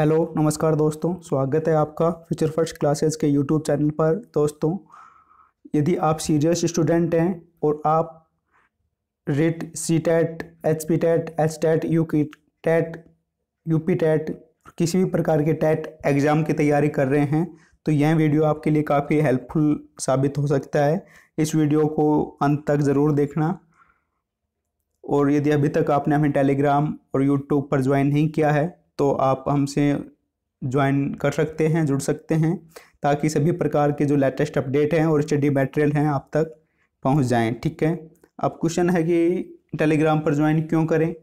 hello नमस्कार दोस्तों स्वागत है आपका फ्यूचर फर्स्ट क्लासेस के यूट्यूब चैनल पर दोस्तों यदि आप सीरियस स्टूडेंट हैं और आप REET C TET H P TET H TET U की टैट यू पी टैट किसी भी प्रकार के टैट एग्ज़ाम e की तैयारी कर रहे हैं तो यह वीडियो आपके लिए काफ़ी हेल्पफुल साबित हो सकता है इस वीडियो को अंत तक ज़रूर देखना और यदि अभी तक आपने हमें टेलीग्राम और यूट्यूब पर ज्वाइन नहीं किया है तो आप हमसे ज्वाइन कर सकते हैं जुड़ सकते हैं ताकि सभी प्रकार के जो लेटेस्ट अपडेट हैं और स्टडी मटेरियल हैं आप तक पहुंच जाएं ठीक है अब क्वेश्चन है कि टेलीग्राम पर ज्वाइन क्यों करें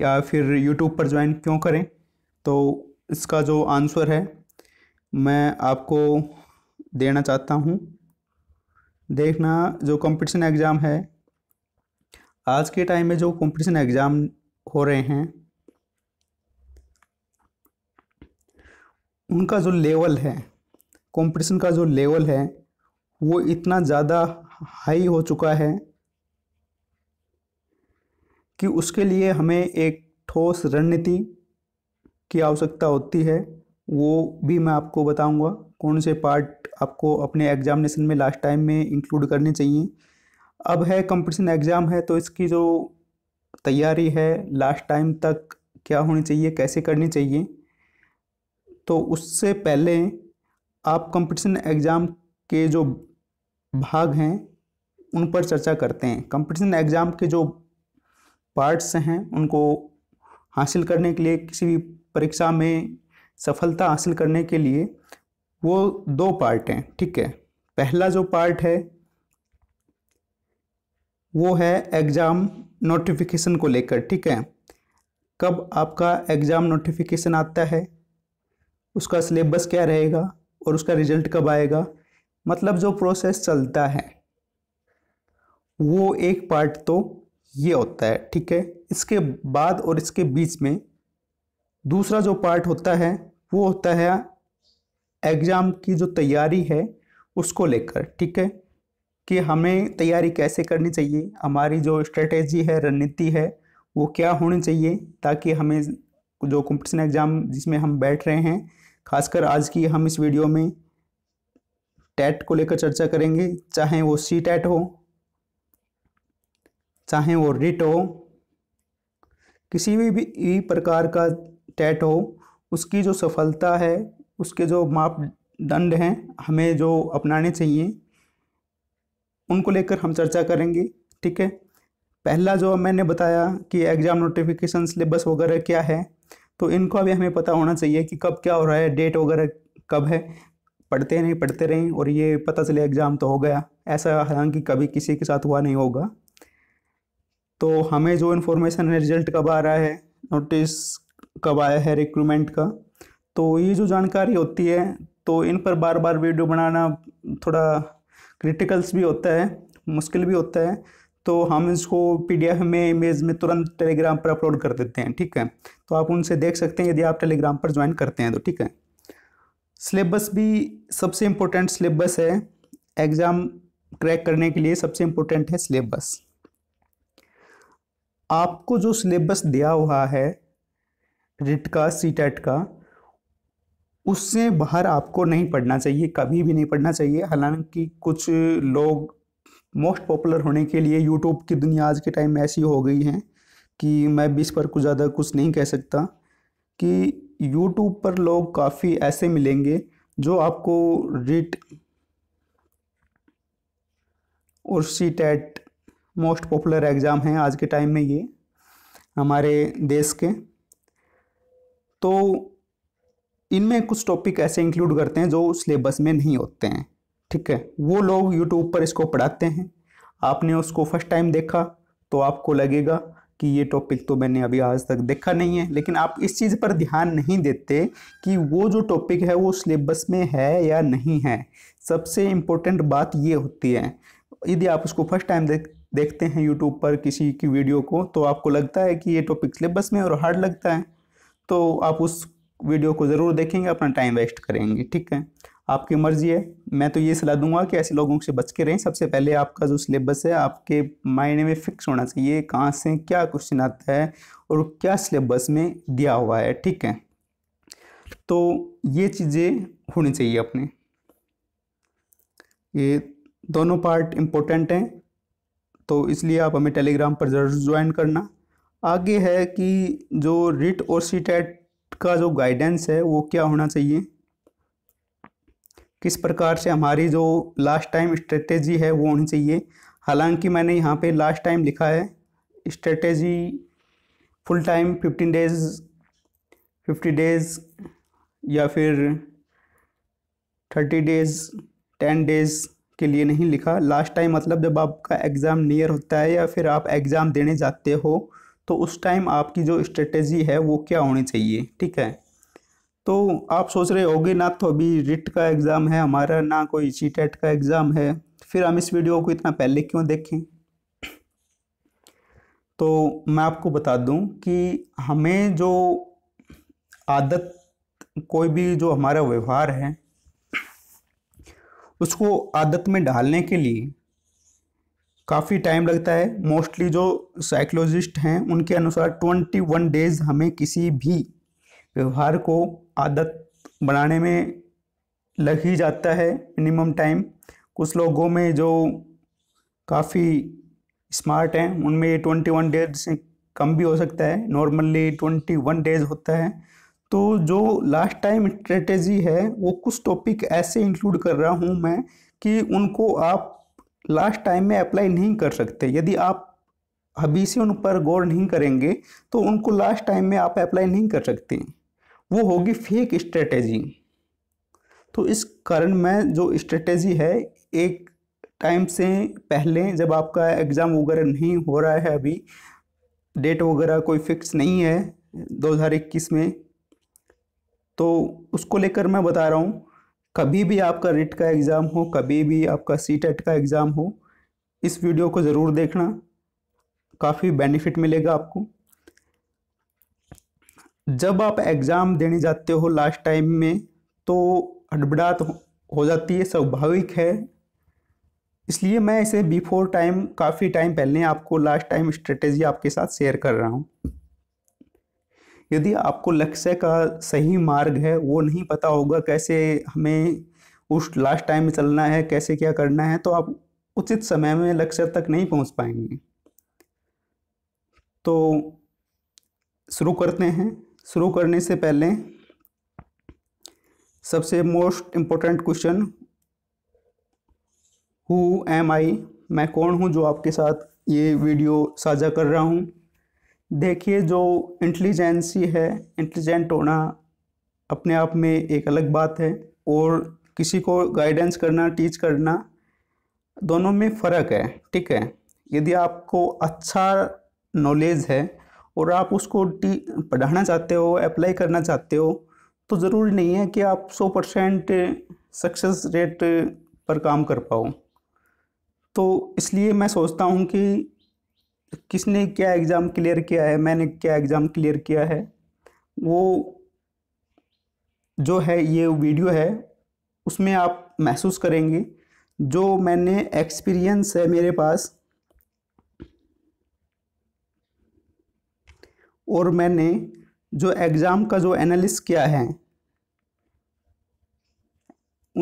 या फिर यूट्यूब पर ज्वाइन क्यों करें तो इसका जो आंसर है मैं आपको देना चाहता हूं देखना जो कंपटीशन एग्ज़ाम है आज के टाइम में जो कंपटीशन एग्ज़ाम हो रहे हैं उनका जो लेवल है कंपटीशन का जो लेवल है वो इतना ज़्यादा हाई हो चुका है कि उसके लिए हमें एक ठोस रणनीति की आवश्यकता होती है वो भी मैं आपको बताऊंगा कौन से पार्ट आपको अपने एग्जामिनेशन में लास्ट टाइम में इंक्लूड करने चाहिए अब है कंपटीशन एग्ज़ाम है तो इसकी जो तैयारी है लास्ट टाइम तक क्या होनी चाहिए कैसे करनी चाहिए तो उससे पहले आप कंपटीशन एग्ज़ाम के जो भाग हैं उन पर चर्चा करते हैं कंपटीशन एग्ज़ाम के जो पार्ट्स हैं उनको हासिल करने के लिए किसी भी परीक्षा में सफलता हासिल करने के लिए वो दो पार्ट हैं ठीक है पहला जो पार्ट है वो है एग्ज़ाम नोटिफिकेशन को लेकर ठीक है कब आपका एग्ज़ाम नोटिफिकेशन आता है उसका सिलेबस क्या रहेगा और उसका रिजल्ट कब आएगा मतलब जो प्रोसेस चलता है वो एक पार्ट तो ये होता है ठीक है इसके बाद और इसके बीच में दूसरा जो पार्ट होता है वो होता है एग्ज़ाम की जो तैयारी है उसको लेकर ठीक है कि हमें तैयारी कैसे करनी चाहिए हमारी जो स्ट्रेटेजी है रणनीति है वो क्या होनी चाहिए ताकि हमें जो कंपटीशन एग्ज़ाम जिसमें हम बैठ रहे हैं खासकर आज की हम इस वीडियो में टैट को लेकर चर्चा करेंगे चाहे वो सी टैट हो चाहे वो रिट हो किसी भी, भी प्रकार का टैट हो उसकी जो सफलता है उसके जो मापदंड हैं हमें जो अपनाने चाहिए उनको लेकर हम चर्चा करेंगे ठीक है पहला जो मैंने बताया कि एग्ज़ाम नोटिफिकेशन सिलेबस वगैरह क्या है तो इनको अभी हमें पता होना चाहिए कि कब क्या हो रहा है डेट वगैरह कब है पढ़ते रहें पढ़ते रहें और ये पता चले एग्ज़ाम तो हो गया ऐसा हालांकि कभी किसी के साथ हुआ नहीं होगा तो हमें जो इन्फॉर्मेशन है रिजल्ट कब आ रहा है नोटिस कब आया है रिक्रूमेंट का तो ये जो जानकारी होती है तो इन पर बार बार वीडियो बनाना थोड़ा क्रिटिकल्स भी होता है मुश्किल भी होता है तो हम इसको पीडीएफ में इमेज में तुरंत टेलीग्राम पर अपलोड कर देते हैं ठीक है तो आप उनसे देख सकते हैं यदि आप टेलीग्राम पर ज्वाइन करते हैं तो ठीक है सिलेबस भी सबसे इम्पोर्टेंट सिलेबस है एग्ज़ाम क्रैक करने के लिए सबसे इम्पोर्टेंट है सिलेबस आपको जो सिलेबस दिया हुआ है रिट का सी टेट का उससे बाहर आपको नहीं पढ़ना चाहिए कभी भी नहीं पढ़ना चाहिए हालांकि कुछ लोग मोस्ट पॉपुलर होने के लिए यूट्यूब की दुनिया आज के टाइम में ऐसी हो गई है कि मैं भी इस पर कुछ ज़्यादा कुछ नहीं कह सकता कि यूट्यूब पर लोग काफ़ी ऐसे मिलेंगे जो आपको रिट और C TET most popular exam हैं आज के टाइम में ये हमारे देश के तो इनमें कुछ टॉपिक ऐसे इंक्लूड करते हैं जो सिलेबस में नहीं होते हैं ठीक है वो लोग यूट्यूब पर इसको पढ़ाते हैं आपने उसको फर्स्ट टाइम देखा तो आपको लगेगा कि ये टॉपिक तो मैंने अभी आज तक देखा नहीं है लेकिन आप इस चीज़ पर ध्यान नहीं देते कि वो जो टॉपिक है वो सिलेबस में है या नहीं है सबसे इम्पोर्टेंट बात ये होती है यदि आप उसको फर्स्ट टाइम देख देखते हैं यूट्यूब पर किसी की वीडियो को तो आपको लगता है कि ये टॉपिक सिलेबस में और हार्ड लगता है तो आप उस वीडियो को ज़रूर देखेंगे अपना टाइम वेस्ट करेंगे ठीक है आपकी मर्जी है मैं तो ये सलाह दूंगा कि ऐसे लोगों से बच के रहें सबसे पहले आपका जो सिलेबस है आपके मायने में फिक्स होना चाहिए कहाँ से क्या क्वेश्चन आता है और क्या सिलेबस में दिया हुआ है ठीक है तो ये चीज़ें होनी चाहिए अपने ये दोनों पार्ट इम्पोर्टेंट हैं तो इसलिए आप हमें टेलीग्राम पर ज़रूर ज्वाइन करना आगे है कि जो रिट और सी का जो गाइडेंस है वो क्या होना चाहिए किस प्रकार से हमारी जो लास्ट टाइम स्ट्रेटेजी है वो होनी चाहिए हालांकि मैंने यहाँ पे लास्ट टाइम लिखा है strategy full time fifteen days fifty days या फिर थर्टी डेज टेन डेज के लिए नहीं लिखा लास्ट टाइम मतलब जब आपका एग्ज़ाम नियर होता है या फिर आप एग्ज़ाम देने जाते हो तो उस टाइम आपकी जो स्ट्रेटेजी है वो क्या होनी चाहिए ठीक है तो आप सोच रहे होगे ना तो अभी रिट का एग्ज़ाम है हमारा ना कोई सी टेट e का एग्ज़ाम है फिर हम इस वीडियो को इतना पहले क्यों देखें तो मैं आपको बता दूं कि हमें जो आदत कोई भी जो हमारा व्यवहार है उसको आदत में डालने के लिए काफ़ी टाइम लगता है मोस्टली जो साइकोलॉजिस्ट हैं उनके अनुसार ट्वेंटी वन डेज़ हमें किसी भी व्यवहार को आदत बनाने में लग ही जाता है मिनिमम टाइम कुछ लोगों में जो काफ़ी स्मार्ट हैं उनमें ये ट्वेंटी वन डेज से कम भी हो सकता है नॉर्मली ट्वेंटी वन डेज होता है तो जो लास्ट टाइम स्ट्रेटेजी है वो कुछ टॉपिक ऐसे इंक्लूड कर रहा हूँ मैं कि उनको आप लास्ट टाइम में अप्लाई नहीं कर सकते यदि आप अभी से उन पर गौर नहीं करेंगे तो उनको लास्ट टाइम में आप अप्लाई नहीं कर सकते वो होगी फेक स्ट्रेटेजी तो इस कारण मैं जो स्ट्रेटेजी है एक टाइम से पहले जब आपका एग्ज़ाम वगैरह नहीं हो रहा है अभी डेट वगैरह कोई फिक्स नहीं है 2021 में तो उसको लेकर मैं बता रहा हूँ कभी भी आपका रिट का एग्ज़ाम हो कभी भी आपका सी टेट e का एग्ज़ाम हो इस वीडियो को ज़रूर देखना काफ़ी बेनिफिट मिलेगा आपको जब आप एग्ज़ाम देने जाते हो लास्ट टाइम में तो हड़बड़ाहट हो जाती है स्वाभाविक है इसलिए मैं इसे बिफोर टाइम काफ़ी टाइम पहले आपको लास्ट टाइम स्ट्रेटेजी आपके साथ शेयर कर रहा हूँ यदि आपको लक्ष्य का सही मार्ग है वो नहीं पता होगा कैसे हमें उस लास्ट टाइम में चलना है कैसे क्या करना है तो आप उचित समय में लक्ष्य तक नहीं पहुंच पाएंगे तो शुरू करते हैं शुरू करने से पहले सबसे most important question who am I मैं कौन हूँ जो आपके साथ ये वीडियो साझा कर रहा हूँ देखिए जो इंटेलिजेंसी है इंटेलिजेंट होना अपने आप में एक अलग बात है और किसी को गाइडेंस करना टीच करना दोनों में फ़र्क है ठीक है यदि आपको अच्छा नॉलेज है और आप उसको टी पढ़ाना चाहते हो अप्लाई करना चाहते हो तो ज़रूरी नहीं है कि आप 100 परसेंट सक्सेस रेट पर काम कर पाओ तो इसलिए मैं सोचता हूँ कि किसने क्या एग्ज़ाम क्लियर किया है मैंने क्या एग्ज़ाम क्लियर किया है वो जो है ये वीडियो है उसमें आप महसूस करेंगे जो मैंने एक्सपीरियंस है मेरे पास और मैंने जो एग्ज़ाम का जो एनालिस किया है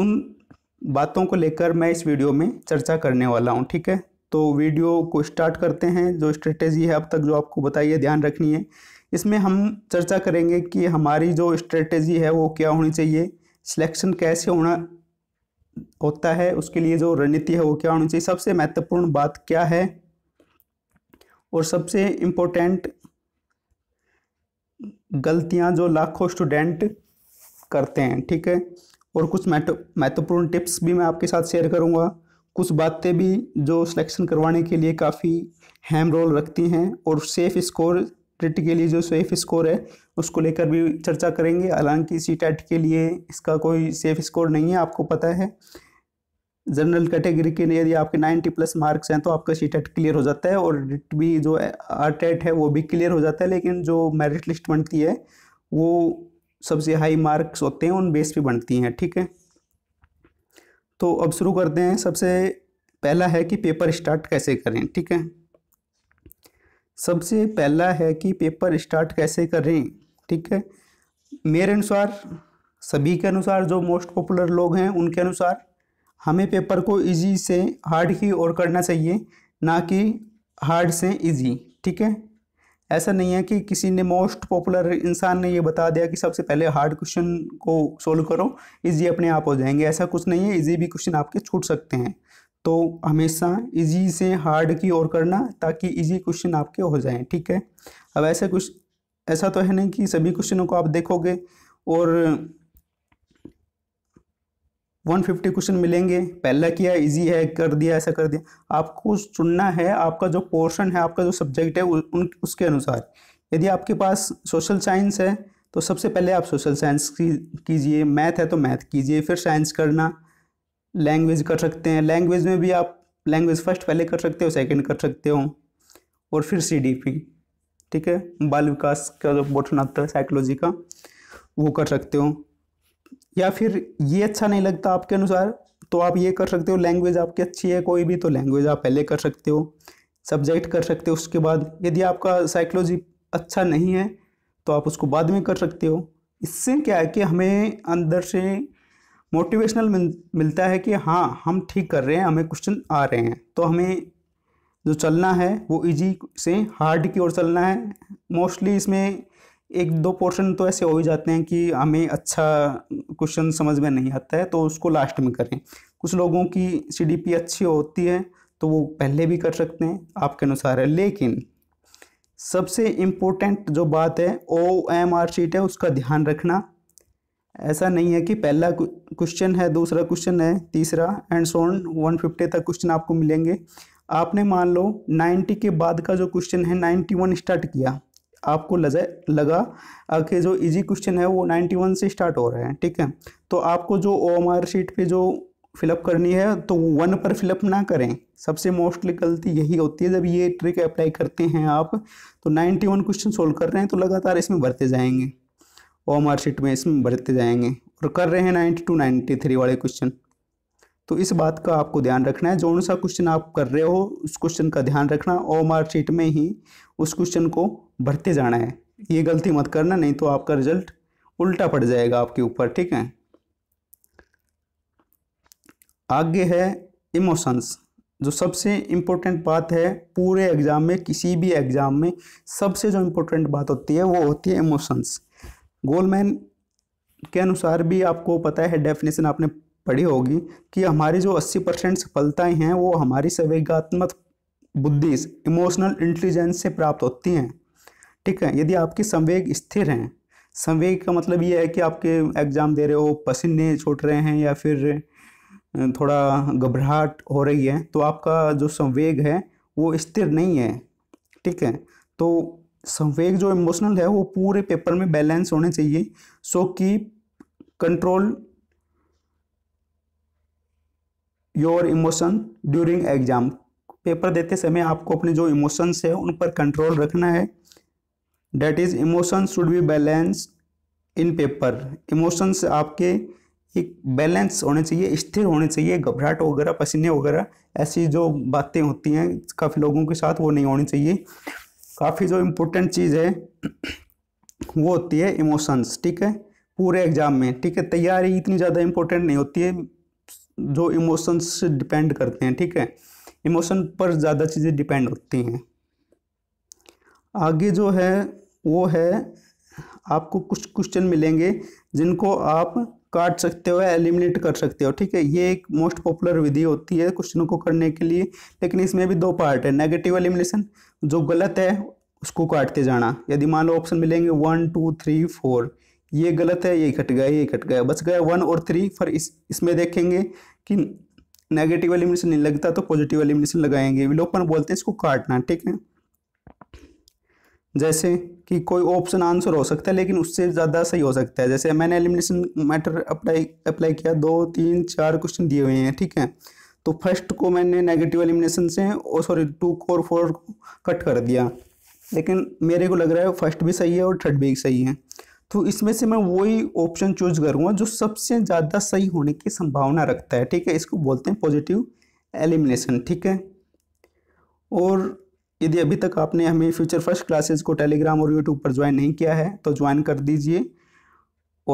उन बातों को लेकर मैं इस वीडियो में चर्चा करने वाला हूँ ठीक है तो वीडियो को स्टार्ट करते हैं जो स्ट्रेटेजी है अब तक जो आपको बताई है ध्यान रखनी है इसमें हम चर्चा करेंगे कि हमारी जो स्ट्रेटेजी है वो क्या होनी चाहिए सिलेक्शन कैसे होना होता है उसके लिए जो रणनीति है वो क्या होनी चाहिए सबसे महत्वपूर्ण बात क्या है और सबसे इम्पोर्टेंट गलतियां जो लाखों स्टूडेंट करते हैं ठीक है और कुछ महत्वपूर्ण टिप्स भी मैं आपके साथ शेयर करूंगा कुछ बातें भी जो सिलेक्शन करवाने के लिए काफ़ी हैम रोल रखती हैं और सेफ़ स्कोर टिट के लिए जो सेफ स्कोर है उसको लेकर भी चर्चा करेंगे हालांकि सी टेट के लिए इसका कोई सेफ स्कोर नहीं है आपको पता है जनरल कैटेगरी के लिए यदि आपके 90 प्लस मार्क्स हैं तो आपका सी टेट क्लियर हो जाता है और रिट भी जो आर टेट है वो भी क्लियर हो जाता है लेकिन जो मेरिट लिस्ट बनती है वो सबसे हाई मार्क्स होते हैं उन बेस पे बनती हैं ठीक है तो अब शुरू करते हैं सबसे पहला है कि पेपर स्टार्ट कैसे करें ठीक है सबसे पहला है कि पेपर स्टार्ट कैसे करें ठीक है मेरे अनुसार सभी के अनुसार जो मोस्ट पॉपुलर लोग हैं उनके अनुसार हमें पेपर को इजी से हार्ड की ओर करना चाहिए ना कि हार्ड से इजी ठीक है ऐसा नहीं है कि किसी ने मोस्ट पॉपुलर इंसान ने ये बता दिया कि सबसे पहले हार्ड क्वेश्चन को सोल्व करो इजी अपने आप हो जाएंगे ऐसा कुछ नहीं है इजी भी क्वेश्चन आपके छूट सकते हैं तो हमेशा इजी से हार्ड की ओर करना ताकि इजी क्वेश्चन आपके हो जाएं ठीक है अब ऐसे कुछ ऐसा तो है नहीं कि सभी क्वेश्चनों को आप देखोगे और 150 क्वेश्चन मिलेंगे पहला किया इजी है कर दिया ऐसा कर दिया आपको चुनना है आपका जो पोर्शन है आपका जो सब्जेक्ट है उन उसके अनुसार यदि आपके पास सोशल साइंस है तो सबसे पहले आप सोशल साइंस की कीजिए मैथ है तो मैथ कीजिए फिर साइंस करना लैंग्वेज कर सकते हैं लैंग्वेज में भी आप लैंग्वेज फर्स्ट पहले कर सकते हो सेकेंड कर सकते हो और फिर सी ठीक है बाल विकास का जो पोर्शन आता है साइकोलॉजी का वो कर सकते हो या फिर ये अच्छा नहीं लगता आपके अनुसार तो आप ये कर सकते हो लैंग्वेज आपकी अच्छी है कोई भी तो लैंग्वेज आप पहले कर सकते हो सब्जेक्ट कर सकते हो उसके बाद यदि आपका साइकोलॉजी अच्छा नहीं है तो आप उसको बाद में कर सकते हो इससे क्या है कि हमें अंदर से मोटिवेशनल मिल, मिलता है कि हाँ हम ठीक कर रहे हैं हमें क्वेश्चन आ रहे हैं तो हमें जो चलना है वो इजी से हार्ड की ओर चलना है मोस्टली इसमें एक दो पोर्शन तो ऐसे हो ही जाते हैं कि हमें अच्छा क्वेश्चन समझ में नहीं आता है तो उसको लास्ट में करें कुछ लोगों की सी अच्छी होती है तो वो पहले भी कर सकते हैं आपके अनुसार है लेकिन सबसे इम्पोर्टेंट जो बात है ओ एम आर शीट है उसका ध्यान रखना ऐसा नहीं है कि पहला क्वेश्चन है दूसरा क्वेश्चन है तीसरा एंड सोन वन फिफ्टी तक क्वेश्चन आपको मिलेंगे आपने मान लो नाइन्टी के बाद का जो क्वेश्चन है नाइन्टी वन स्टार्ट किया आपको लजा लगा कि जो इजी क्वेश्चन है वो 91 से स्टार्ट हो रहे हैं ठीक है तो आपको जो ओ शीट पे जो फिलअप करनी है तो वन पर फिलअप ना करें सबसे मोस्टली गलती यही होती है जब ये ट्रिक अप्लाई करते हैं आप तो 91 क्वेश्चन सोल्व कर रहे हैं तो लगातार इसमें भरते जाएंगे ओ शीट में इसमें भरते जाएंगे और कर रहे हैं नाइन्टी थ्री वाले क्वेश्चन तो इस बात का आपको ध्यान रखना है जो सा क्वेश्चन आप कर रहे हो उस क्वेश्चन का ध्यान रखना ओ मार्कशीट में ही उस क्वेश्चन को भरते जाना है ये गलती मत करना नहीं तो आपका रिजल्ट उल्टा पड़ जाएगा आपके ऊपर ठीक है आगे है इमोशंस जो सबसे इम्पोर्टेंट बात है पूरे एग्ज़ाम में किसी भी एग्ज़ाम में सबसे जो इम्पोर्टेंट बात होती है वो होती है इमोशंस गोलमैन के अनुसार भी आपको पता है डेफिनेशन आपने पढ़ी होगी कि हमारी जो 80 परसेंट सफलताएँ हैं वो हमारी संवेगात्मक बुद्धि इमोशनल इंटेलिजेंस से प्राप्त होती हैं ठीक है यदि आपके संवेग स्थिर हैं संवेग का मतलब ये है कि आपके एग्ज़ाम दे रहे हो पसीने छूट रहे हैं या फिर थोड़ा घबराहट हो रही है तो आपका जो संवेग है वो स्थिर नहीं है ठीक है तो संवेग जो इमोशनल है वो पूरे पेपर में बैलेंस होने चाहिए सो कि control your emotion during exam paper देते समय आपको अपने जो इमोशंस है उन पर कंट्रोल रखना है that is emotions should be balance in paper emotions आपके एक बैलेंस होने चाहिए स्थिर होने चाहिए घबराहट वगैरह पसीने वगैरह ऐसी जो बातें होती हैं काफ़ी लोगों के साथ वो नहीं होनी चाहिए काफ़ी जो इम्पोर्टेंट चीज़ है वो होती है इमोशंस ठीक है पूरे एग्ज़ाम में ठीक है तैयारी इतनी ज़्यादा इम्पोर्टेंट नहीं होती है जो इमोशंस से डिपेंड करते हैं ठीक है इमोशन पर ज़्यादा चीज़ें डिपेंड होती हैं आगे जो है वो है आपको कुछ क्वेश्चन मिलेंगे जिनको आप काट सकते हो या एलिमिनेट कर सकते हो ठीक है ये एक मोस्ट पॉपुलर विधि होती है क्वेश्चनों को करने के लिए लेकिन इसमें भी दो पार्ट है नेगेटिव एलिमिनेशन जो गलत है उसको काटते जाना यदि मान लो ऑप्शन मिलेंगे वन टू थ्री फोर ये गलत है ये घट गया ये घट गया बच गया वन और थ्री फिर इस इसमें देखेंगे कि नेगेटिव एलिमिनेशन नहीं लगता तो पॉजिटिव एलिमिनेशन लगाएंगे विलोपन बोलते हैं इसको काटना ठीक है जैसे कि कोई ऑप्शन आंसर हो सकता है लेकिन उससे ज़्यादा सही हो सकता है जैसे मैंने एलिमिनेशन मैटर अप्लाई अप्लाई किया दो तीन चार क्वेश्चन दिए हुए हैं ठीक है तो फर्स्ट को मैंने नेगेटिव एलिमिनेशन से और सॉरी टू को और फोर को कट कर दिया लेकिन मेरे को लग रहा है फर्स्ट भी सही है और थर्ड भी सही है तो इसमें से मैं वही ऑप्शन चूज करूँगा जो सबसे ज़्यादा सही होने की संभावना रखता है ठीक है इसको बोलते हैं पॉजिटिव एलिमिनेशन ठीक है और यदि अभी तक आपने हमें फ्यूचर फर्स्ट क्लासेस को टेलीग्राम और यूट्यूब पर ज्वाइन नहीं किया है तो ज्वाइन कर दीजिए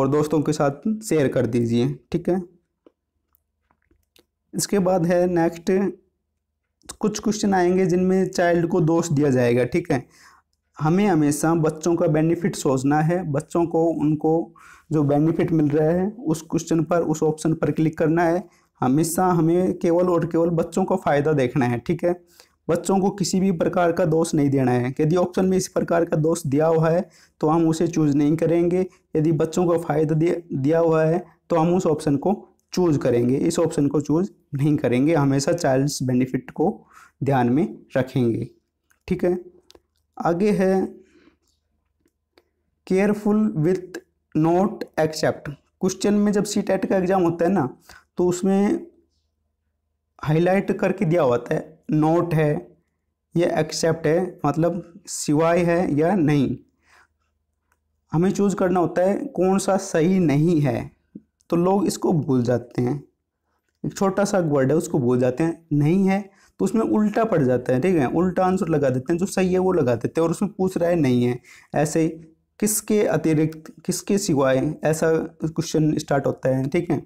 और दोस्तों के साथ शेयर कर दीजिए ठीक है इसके बाद है नेक्स्ट कुछ क्वेश्चन आएंगे जिनमें चाइल्ड को दोष दिया जाएगा ठीक है हमें हमेशा बच्चों का बेनिफिट सोचना है बच्चों को उनको जो बेनिफिट मिल रहा है उस क्वेश्चन पर उस ऑप्शन पर क्लिक करना है हमेशा हमें केवल और केवल बच्चों को फ़ायदा देखना है ठीक है बच्चों को किसी भी प्रकार का दोष नहीं देना है यदि ऑप्शन में इस प्रकार का दोष दिया हुआ है तो हम उसे चूज़ नहीं करेंगे यदि बच्चों को फ़ायदा दिया हुआ है तो हम उस ऑप्शन को चूज़ करेंगे इस ऑप्शन को चूज़ नहीं करेंगे हमेशा चाइल्ड्स बेनिफिट को ध्यान में रखेंगे ठीक है आगे है careful with not except question में जब सी टेट का एग्ज़ाम होता है ना तो उसमें हाईलाइट करके दिया होता है नोट है या एक्सेप्ट है मतलब सिवाय है या नहीं हमें चूज़ करना होता है कौन सा सही नहीं है तो लोग इसको भूल जाते हैं एक छोटा सा वर्ड है उसको भूल जाते हैं नहीं है तो उसमें उल्टा पड़ जाता है ठीक है उल्टा आंसर लगा देते हैं जो सही है वो लगा देते हैं और उसमें पूछ रहा है नहीं है ऐसे किसके अतिरिक्त किसके सिवाय ऐसा क्वेश्चन स्टार्ट होता है ठीक है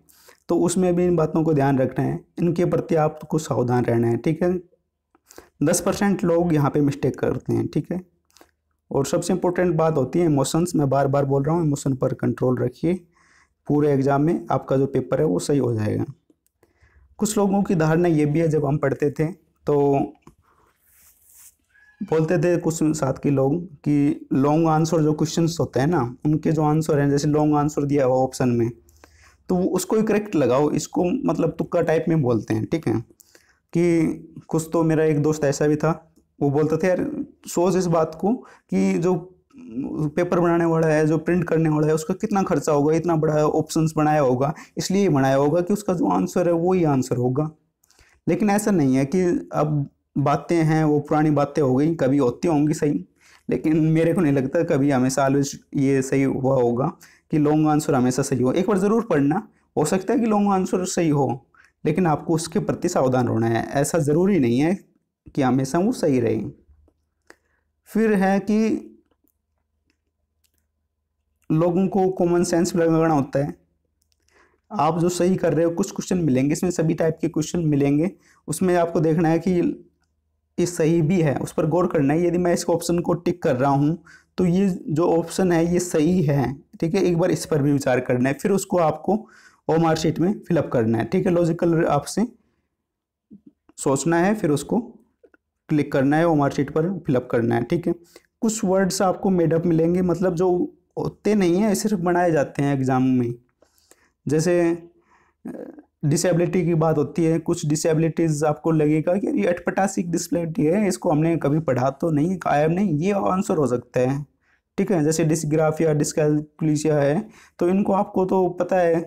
तो उसमें भी इन बातों को ध्यान रखना है इनके प्रति आपको सावधान रहना है ठीक है दस परसेंट लोग यहाँ पे मिस्टेक करते हैं ठीक है और सबसे इम्पोर्टेंट बात होती है इमोशंस मैं बार बार बोल रहा हूँ इमोशन पर कंट्रोल रखिए पूरे एग्ज़ाम में आपका जो पेपर है वो सही हो जाएगा कुछ लोगों की धारणा ये भी है जब हम पढ़ते थे तो बोलते थे कुछ साथ के लोग कि लॉन्ग आंसर जो क्वेश्चन होते हैं ना उनके जो आंसर हैं जैसे लॉन्ग आंसर दिया हुआ ऑप्शन में तो उसको ही करेक्ट लगाओ इसको मतलब तुक्का टाइप में बोलते हैं ठीक है कि कुछ तो मेरा एक दोस्त ऐसा भी था वो बोलता था यार सोच इस बात को कि जो पेपर बनाने वाला है जो प्रिंट करने वाला है उसका कितना खर्चा होगा इतना बड़ा ऑप्शंस बनाया होगा इसलिए बनाया होगा कि उसका जो आंसर है वो ही आंसर होगा लेकिन ऐसा नहीं है कि अब बातें हैं वो पुरानी बातें हो गई कभी होती होंगी सही लेकिन मेरे को नहीं लगता कभी हमेशा आलवेज ये सही हुआ होगा कि लॉन्ग आंसर हमेशा सही हो एक बार ज़रूर पढ़ना हो सकता है कि लॉन्ग आंसर सही हो लेकिन आपको उसके प्रति सावधान रहना है ऐसा ज़रूरी नहीं है कि हमेशा वो सही रहे फिर है कि लोगों को कॉमन सेंस लगाना होता है आप जो सही कर रहे हो कुछ क्वेश्चन मिलेंगे इसमें सभी टाइप के क्वेश्चन मिलेंगे उसमें आपको देखना है कि ये सही भी है उस पर गौर करना है यदि मैं इस ऑप्शन को टिक कर रहा हूँ तो ये जो ऑप्शन है ये सही है ठीक है एक बार इस पर भी विचार करना है फिर उसको आपको ओ मार्कशीट शीट में फिलअप करना है ठीक है लॉजिकल आपसे सोचना है फिर उसको क्लिक करना है ओ मार्कशीट शीट पर फिलअप करना है ठीक है कुछ वर्ड्स आपको मेडअप मिलेंगे मतलब जो होते नहीं हैं सिर्फ बनाए जाते हैं एग्ज़ाम में जैसे डिसेबिलिटी की बात होती है कुछ डिसेबिलिटीज़ आपको लगेगा कि ये अटपटासिक डिसेबिलिटी है इसको हमने कभी पढ़ा तो नहीं कायम नहीं ये आंसर हो सकता है ठीक है जैसे डिसग्राफिया डिस्कैलकुलिसिया है तो इनको आपको तो पता है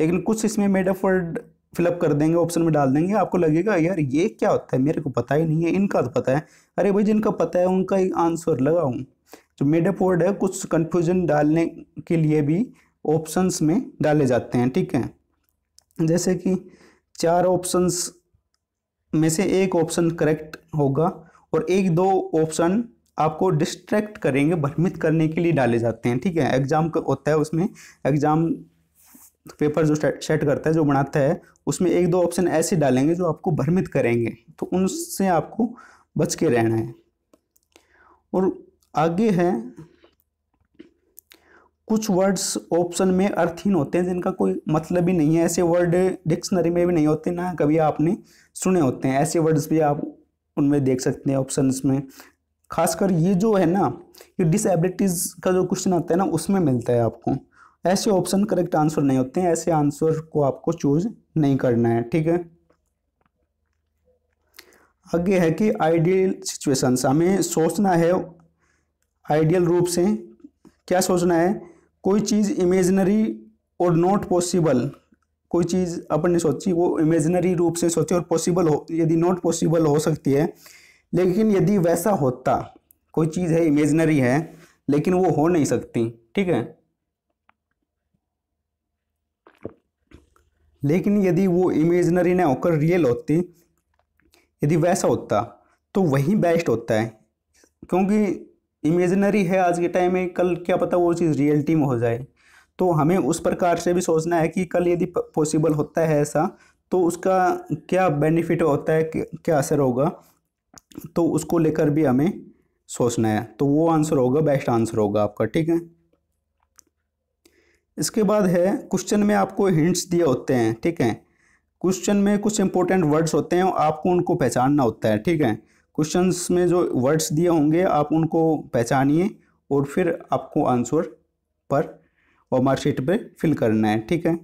लेकिन कुछ इसमें मेडाफर्ड फिलअप कर देंगे ऑप्शन में डाल देंगे आपको लगेगा यार ये क्या होता है मेरे को पता ही नहीं है इनका तो पता है अरे भाई जिनका पता है उनका ही आंसर लगाऊँ जो मेडाफोर्ड है कुछ कन्फ्यूजन डालने के लिए भी ऑप्शंस में डाले जाते हैं ठीक है जैसे कि चार ऑप्शंस में से एक ऑप्शन करेक्ट होगा और एक दो ऑप्शन आपको डिस्ट्रैक्ट करेंगे भ्रमित करने के लिए डाले जाते हैं ठीक है एग्जाम होता है उसमें एग्जाम पेपर जो सेट करता है जो बनाता है उसमें एक दो ऑप्शन ऐसे डालेंगे जो आपको भ्रमित करेंगे तो उनसे आपको बच के रहना है और आगे है कुछ वर्ड्स ऑप्शन में अर्थहीन होते हैं जिनका कोई मतलब ही नहीं है ऐसे वर्ड डिक्शनरी में भी नहीं होते ना कभी आपने सुने होते हैं ऐसे वर्ड्स भी आप उनमें देख सकते हैं ऑप्शन में खासकर ये जो है ना ये डिसेबिलिटीज़ का जो क्वेश्चन आता है ना उसमें मिलता है आपको ऐसे ऑप्शन करेक्ट आंसर नहीं होते हैं ऐसे आंसर को आपको चूज नहीं करना है ठीक है आगे है कि आइडियल सिचुएशन हमें सोचना है आइडियल रूप से क्या सोचना है कोई चीज़ इमेजनरी और नॉट पॉसिबल कोई चीज़ अपन ने सोची वो इमेजनरी रूप से सोची और पॉसिबल हो यदि नॉट पॉसिबल हो सकती है लेकिन यदि वैसा होता कोई चीज़ है इमेजनरी है लेकिन वो हो नहीं सकती ठीक है लेकिन यदि वो इमेजनरी ना होकर रियल होती यदि वैसा होता तो वही बेस्ट होता है क्योंकि इमेजनरी है आज के टाइम में कल क्या पता वो चीज़ रियलिटी में हो जाए तो हमें उस प्रकार से भी सोचना है कि कल यदि पॉसिबल होता है ऐसा तो उसका क्या बेनिफिट होता है क्या असर होगा तो उसको लेकर भी हमें सोचना है तो वो आंसर होगा बेस्ट आंसर होगा आपका ठीक है इसके बाद है क्वेश्चन में आपको हिंट्स दिए होते हैं ठीक है क्वेश्चन में कुछ इंपॉर्टेंट वर्ड्स होते हैं आपको उनको पहचानना होता है ठीक है क्वेश्चंस में जो वर्ड्स दिए होंगे आप उनको पहचानिए और फिर आपको आंसर पर और मार्कशीट पे फिल करना है ठीक है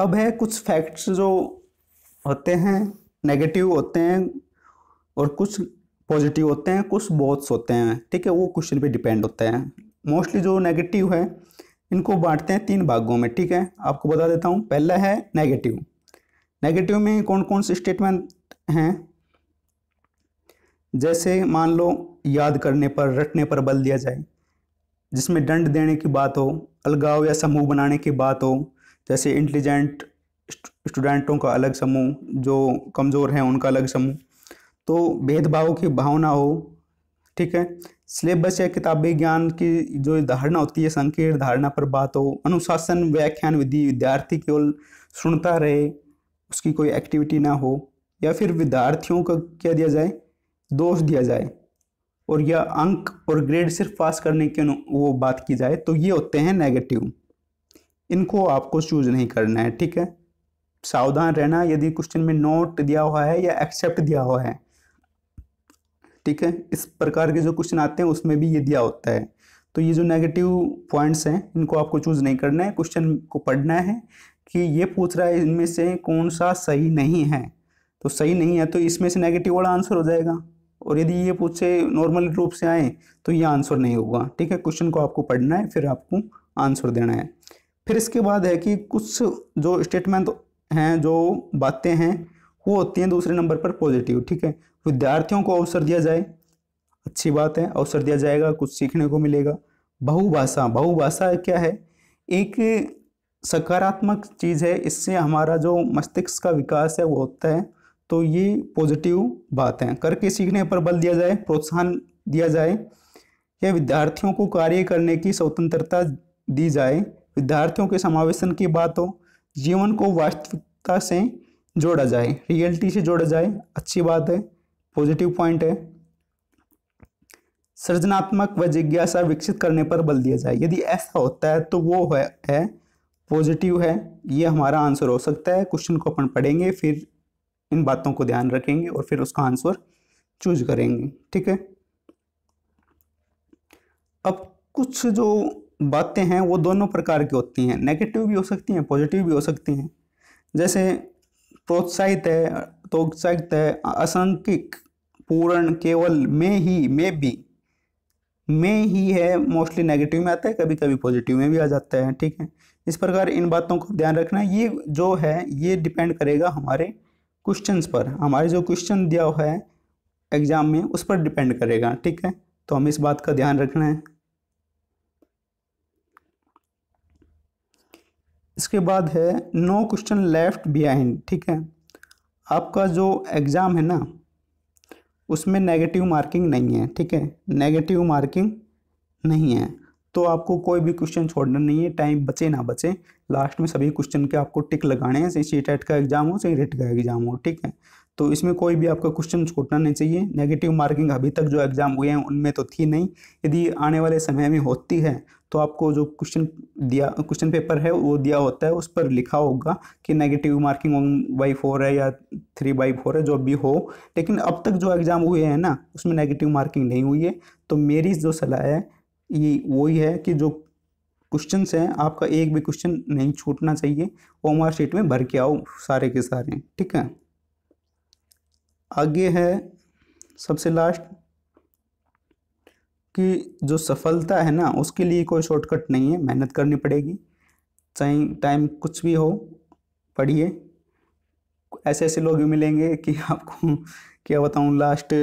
अब है कुछ फैक्ट्स जो होते हैं नेगेटिव होते हैं और कुछ पॉजिटिव होते हैं कुछ बोथ्स होते हैं ठीक है वो क्वेश्चन पे डिपेंड होते हैं मोस्टली जो नेगेटिव है इनको बांटते हैं तीन भागों में ठीक है आपको बता देता हूँ पहला है नेगेटिव नेगेटिव में कौन कौन से स्टेटमेंट हैं जैसे मान लो याद करने पर रटने पर बल दिया जाए जिसमें दंड देने की बात हो अलगाव या समूह बनाने की बात हो जैसे इंटेलिजेंट स्टूडेंटों का अलग समूह जो कमज़ोर हैं उनका अलग समूह तो भेदभाव की भावना हो ठीक है सिलेबस या किताबी ज्ञान की जो धारणा होती है संकीर्ण धारणा पर बात हो अनुशासन व्याख्यान विधि विद्यार्थी केवल सुनता रहे उसकी कोई एक्टिविटी ना हो या फिर विद्यार्थियों का क्या दिया जाए दोष दिया जाए और या अंक और ग्रेड सिर्फ पास करने के वो बात की जाए तो ये होते हैं नेगेटिव इनको आपको चूज नहीं करना है ठीक है सावधान रहना यदि क्वेश्चन में नोट दिया हुआ है या एक्सेप्ट दिया हुआ है ठीक है इस प्रकार के जो क्वेश्चन आते हैं उसमें भी ये दिया होता है तो ये जो नेगेटिव पॉइंट्स हैं इनको आपको चूज़ नहीं करना है क्वेश्चन को पढ़ना है कि ये पूछ रहा है इनमें से कौन सा सही नहीं है तो सही नहीं है तो इसमें से नेगेटिव वाला आंसर हो जाएगा और यदि ये पूछे नॉर्मल रूप से आए तो ये आंसर नहीं होगा ठीक है क्वेश्चन को आपको पढ़ना है फिर आपको आंसर देना है फिर इसके बाद है कि कुछ जो स्टेटमेंट हैं जो बातें हैं वो होती हैं दूसरे नंबर पर पॉजिटिव ठीक है विद्यार्थियों को अवसर दिया जाए अच्छी बात है अवसर दिया जाएगा कुछ सीखने को मिलेगा बहुभाषा बहुभाषा क्या है एक सकारात्मक चीज़ है इससे हमारा जो मस्तिष्क का विकास है वो होता है तो ये पॉजिटिव बात है करके सीखने पर बल दिया जाए प्रोत्साहन दिया जाए या विद्यार्थियों को कार्य करने की स्वतंत्रता दी जाए विद्यार्थियों के समावेशन की बात हो जीवन को वास्तविकता से जोड़ा जाए रियलिटी से जोड़ा जाए अच्छी बात है पॉजिटिव पॉइंट है सृजनात्मक व जिज्ञासा विकसित करने पर बल दिया जाए यदि ऐसा होता है तो वो है, है पॉजिटिव है ये हमारा आंसर हो सकता है क्वेश्चन को अपन पढ़ेंगे फिर इन बातों को ध्यान रखेंगे और फिर उसका आंसर चूज करेंगे ठीक है अब कुछ जो बातें हैं वो दोनों प्रकार की होती हैं नेगेटिव भी हो सकती हैं पॉजिटिव भी हो सकती हैं जैसे प्रोत्साहित है प्रोत्साहित तो है असंख्यिक पूर्ण केवल में ही में भी में ही है मोस्टली नेगेटिव में आता है कभी कभी पॉजिटिव में भी आ जाता है ठीक है इस प्रकार इन बातों को ध्यान रखना ये जो है ये डिपेंड करेगा हमारे क्वेश्चंस पर हमारे जो क्वेश्चन दिया हुआ है एग्ज़ाम में उस पर डिपेंड करेगा ठीक है तो हमें इस बात का ध्यान रखना है इसके बाद है नो क्वेश्चन लेफ्ट बिहाइंड ठीक है आपका जो एग्ज़ाम है ना उसमें नेगेटिव मार्किंग नहीं है ठीक है नेगेटिव मार्किंग नहीं है तो आपको कोई भी क्वेश्चन छोड़ना नहीं है टाइम बचे ना बचे लास्ट में सभी क्वेश्चन के आपको टिक लगाने हैं चाहे सी का एग्जाम हो चाहे रेट का एग्जाम हो ठीक है तो इसमें कोई भी आपका क्वेश्चन छोड़ना नहीं चाहिए नेगेटिव मार्किंग अभी तक जो एग्ज़ाम हुए हैं उनमें तो थी नहीं यदि आने वाले समय में होती है तो आपको जो क्वेश्चन दिया क्वेश्चन पेपर है वो दिया होता है उस पर लिखा होगा कि negative marking one by four है या थ्री बाई फोर है जो भी हो लेकिन अब तक जो एग्ज़ाम हुए हैं ना उसमें नेगेटिव मार्किंग नहीं हुई है तो मेरी जो सलाह है ये वही है कि जो क्वेश्चन हैं आपका एक भी क्वेश्चन नहीं छूटना चाहिए ओमार शीट में भर के आओ सारे के सारे ठीक है आगे है सबसे लास्ट कि जो सफलता है ना उसके लिए कोई शॉर्टकट नहीं है मेहनत करनी पड़ेगी चाहे टाइम कुछ भी हो पढ़िए ऐसे ऐसे लोग भी मिलेंगे कि आपको क्या बताऊँ लास्ट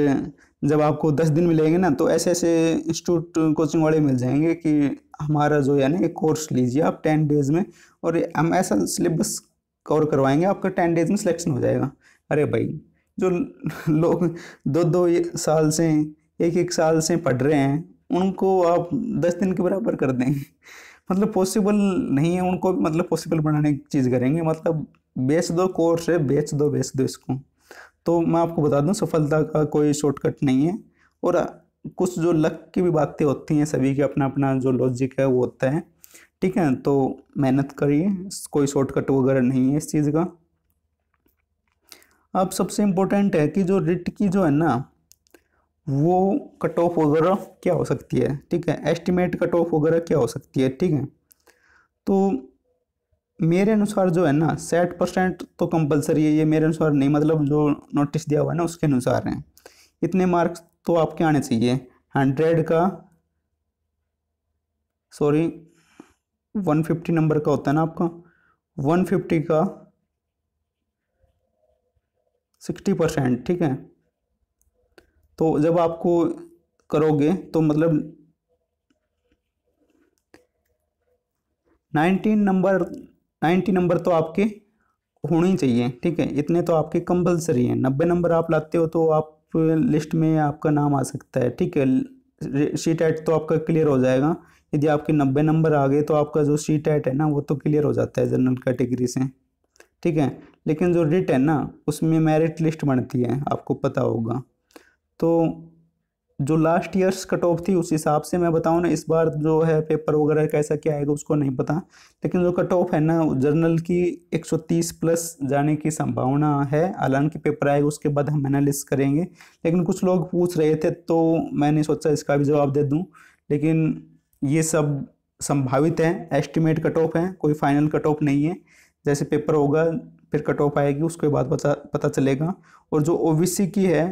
जब आपको दस दिन मिलेंगे ना तो ऐसे ऐसे इंस्टीट्यूट कोचिंग वाले मिल जाएंगे कि हमारा जो है ना कोर्स लीजिए आप टेन डेज़ में और हम ऐसा सिलेबस कवर करवाएंगे आपका टेन डेज़ में सिलेक्शन हो जाएगा अरे भाई जो लोग दो दो साल से एक एक साल से पढ़ रहे हैं उनको आप दस दिन के बराबर कर देंगे मतलब पॉसिबल नहीं है उनको मतलब पॉसिबल बनाने की चीज़ करेंगे मतलब बेच दो कोर्स है बेच दो बेच दो इसको तो मैं आपको बता दूं सफलता का कोई शॉर्टकट नहीं है और कुछ जो लक की भी बातें होती हैं सभी के अपना अपना जो लॉजिक है वो होता है ठीक है तो मेहनत करिए कोई शॉर्टकट वगैरह नहीं है इस चीज़ का अब सबसे इम्पोर्टेंट है कि जो रिट की जो है ना वो कट ऑफ वगैरह क्या हो सकती है ठीक है एस्टिमेट कट ऑफ वगैरह क्या हो सकती है ठीक है तो मेरे अनुसार जो है ना सेट परसेंट तो कंपलसरी है ये मेरे अनुसार नहीं मतलब जो नोटिस दिया हुआ है ना उसके अनुसार है इतने मार्क्स तो आपके आने चाहिए हंड्रेड का सॉरी वन फिफ्टी नंबर का होता है ना आपका वन फिफ्टी का सिक्सटी परसेंट ठीक है तो जब आपको करोगे तो मतलब नाइनटीन नंबर नाइन्टी नंबर तो आपके होने ही चाहिए ठीक है इतने तो आपके कंपलसरी हैं नब्बे नंबर आप लाते हो तो आप लिस्ट में आपका नाम आ सकता है ठीक है शीट एट तो आपका क्लियर हो जाएगा यदि आपके नब्बे नंबर आ गए तो आपका जो शीट एट है ना वो तो क्लियर हो जाता है जनरल कैटेगरी से ठीक है लेकिन जो रिट है ना उसमें मेरिट लिस्ट बनती है आपको पता होगा तो जो लास्ट ईयर्स कट ऑफ थी उस हिसाब से मैं बताऊँ ना इस बार जो है पेपर वगैरह कैसा क्या आएगा उसको नहीं पता लेकिन जो कट ऑफ है ना जर्नल की 130 प्लस जाने की संभावना है हालांकि पेपर आएगा उसके बाद हम एनालिस करेंगे लेकिन कुछ लोग पूछ रहे थे तो मैंने सोचा इसका भी जवाब दे दूँ लेकिन ये सब संभावित हैं एस्टिमेट कट ऑफ हैं कोई फाइनल कट ऑफ नहीं है जैसे पेपर होगा फिर कट ऑफ आएगी उसके बाद पता पता चलेगा और जो ओ की है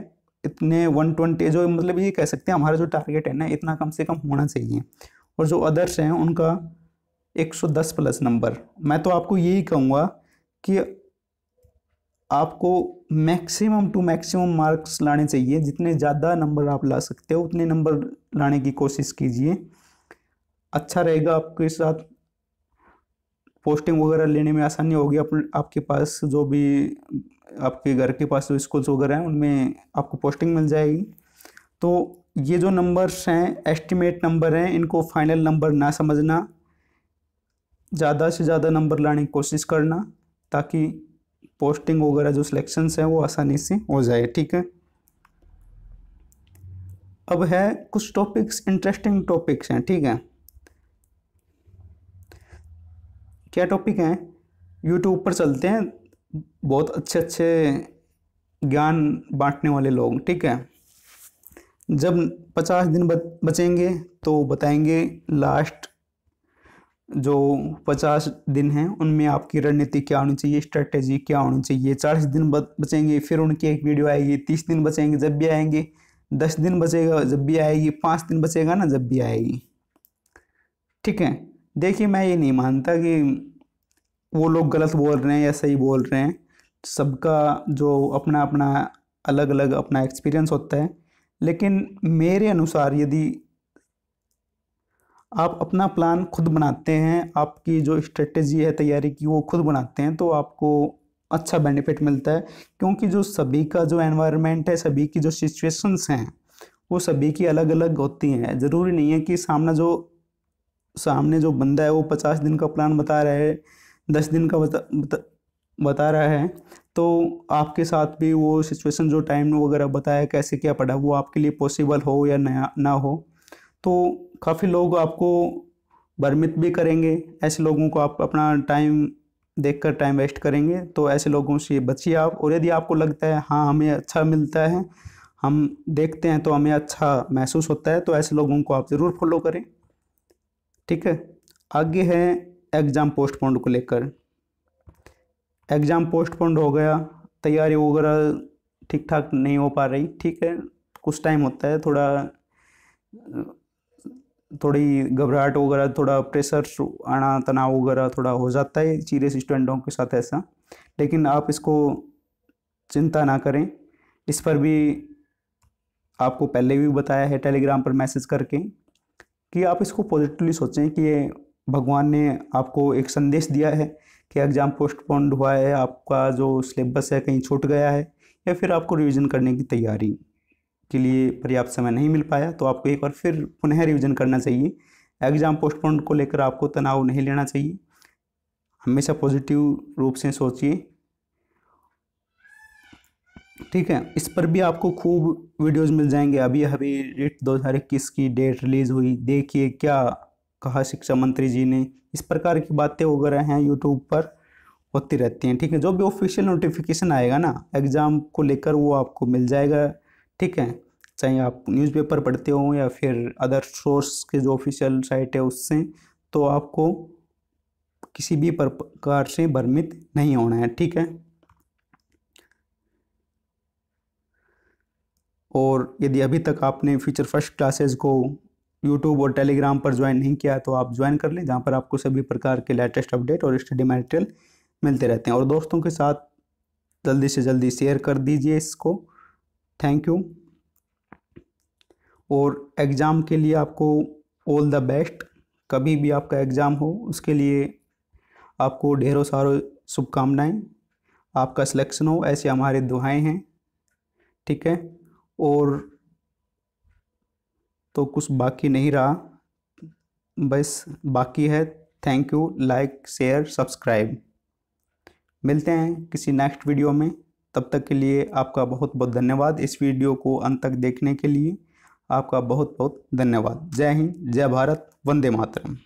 इतने 120 जो मतलब ये कह सकते हैं हमारा जो टारगेट है ना इतना कम से कम होना चाहिए और जो अदर्स हैं उनका 110 प्लस नंबर मैं तो आपको यही कहूँगा कि आपको मैक्सिमम टू मैक्सिमम मार्क्स लाने चाहिए जितने ज़्यादा नंबर आप ला सकते हो उतने नंबर लाने की कोशिश कीजिए अच्छा रहेगा आपके साथ पोस्टिंग वगैरह लेने में आसानी होगी आप, आपके पास जो भी आपके घर के पास जो स्कूल्स वगैरह हैं उनमें आपको पोस्टिंग मिल जाएगी तो ये जो नंबर्स हैं एस्टिमेट नंबर हैं इनको फाइनल नंबर ना समझना ज़्यादा से ज़्यादा नंबर लाने की कोशिश करना ताकि पोस्टिंग वगैरह जो सिलेक्शंस हैं वो आसानी से हो जाए ठीक है अब है कुछ टॉपिक्स इंटरेस्टिंग टॉपिक्स हैं ठीक है क्या टॉपिक हैं यूट्यूब पर चलते हैं बहुत अच्छे अच्छे ज्ञान बांटने वाले लोग ठीक है जब पचास दिन बचेंगे तो बताएंगे लास्ट जो पचास दिन हैं उनमें आपकी रणनीति क्या होनी चाहिए स्ट्रेटेजी क्या होनी चाहिए चालीस दिन बचेंगे फिर उनकी एक वीडियो आएगी तीस दिन बचेंगे जब भी आएंगे दस दिन बचेगा जब भी आएगी पाँच दिन बचेगा ना जब भी आएगी ठीक है देखिए मैं ये नहीं मानता कि वो लोग गलत बोल रहे हैं या सही बोल रहे हैं सबका जो अपना अपना अलग अलग अपना एक्सपीरियंस होता है लेकिन मेरे अनुसार यदि आप अपना प्लान खुद बनाते हैं आपकी जो स्ट्रेटजी है तैयारी की वो खुद बनाते हैं तो आपको अच्छा बेनिफिट मिलता है क्योंकि जो सभी का जो एनवायरनमेंट है सभी की जो सिचुएशंस हैं वो सभी की अलग अलग होती हैं ज़रूरी नहीं है कि सामना जो सामने जो बंदा है वो पचास दिन का प्लान बता रहा है दस दिन का बता बता, बता रहा है तो आपके साथ भी वो सिचुएशन जो टाइम वगैरह बताया कैसे क्या पड़ा वो आपके लिए पॉसिबल हो या नया ना हो तो काफ़ी लोग आपको भ्रमित भी करेंगे ऐसे लोगों को आप अपना टाइम देखकर टाइम वेस्ट करेंगे तो ऐसे लोगों से बचिए आप और यदि आपको लगता है हाँ हमें अच्छा मिलता है हम देखते हैं तो हमें अच्छा महसूस होता है तो ऐसे लोगों को आप ज़रूर फॉलो करें ठीक है आगे है एग्ज़ाम पोस्टपोन्ड को लेकर एग्ज़ाम पोस्टपोन्ड हो गया तैयारी वगैरह ठीक ठाक नहीं हो पा रही ठीक है कुछ टाइम होता है थोड़ा थोड़ी घबराहट वगैरह थोड़ा प्रेशर आना तनाव वगैरह थोड़ा हो जाता है सीरियस स्टूडेंटों के साथ ऐसा लेकिन आप इसको चिंता ना करें इस पर भी आपको पहले भी बताया है टेलीग्राम पर मैसेज करके कि आप इसको पॉजिटिवली सोचें कि भगवान ने आपको एक संदेश दिया है कि एग्ज़ाम पोस्टपोन्ड हुआ है आपका जो सिलेबस है कहीं छूट गया है या फिर आपको रिविज़न करने की तैयारी के लिए पर्याप्त समय नहीं मिल पाया तो आपको एक बार फिर पुनः रिविज़न करना चाहिए एग्ज़ाम पोस्टपोन्ड को लेकर आपको तनाव नहीं लेना चाहिए हमेशा पॉजिटिव रूप से सोचिए ठीक है इस पर भी आपको खूब वीडियोस मिल जाएंगे अभी अभी रिट दो हज़ार इक्कीस की डेट रिलीज़ हुई देखिए क्या कहा शिक्षा मंत्री जी ने इस प्रकार की बातें वगैरह हैं यूट्यूब पर होती रहती हैं ठीक है जो भी ऑफिशियल नोटिफिकेशन आएगा ना एग्ज़ाम को लेकर वो आपको मिल जाएगा ठीक है चाहे आप न्यूज़पेपर पढ़ते हो या फिर अदर सोर्स के जो ऑफिशियल साइट है उससे तो आपको किसी भी प्रकार से भ्रमित नहीं होना है ठीक है और यदि अभी तक आपने फ्यूचर फर्स्ट क्लासेस को यूट्यूब और टेलीग्राम पर ज्वाइन नहीं किया तो आप ज्वाइन कर लें जहाँ पर आपको सभी प्रकार के लेटेस्ट अपडेट और स्टडी मटेरियल मिलते रहते हैं और दोस्तों के साथ जल्दी से जल्दी शेयर कर दीजिए इसको थैंक यू और एग्ज़ाम के लिए आपको ऑल द बेस्ट कभी भी आपका एग्ज़ाम हो उसके लिए आपको ढेरों सारों शुभकामनाएँ आपका सिलेक्शन हो ऐसी हमारी दुहाएँ हैं ठीक है और तो कुछ बाकी नहीं रहा बस बाकी है thank you like share subscribe मिलते हैं किसी नेक्स्ट वीडियो में तब तक के लिए आपका बहुत बहुत धन्यवाद इस वीडियो को अंत तक देखने के लिए आपका बहुत बहुत धन्यवाद जय हिंद जय भारत वंदे मातरम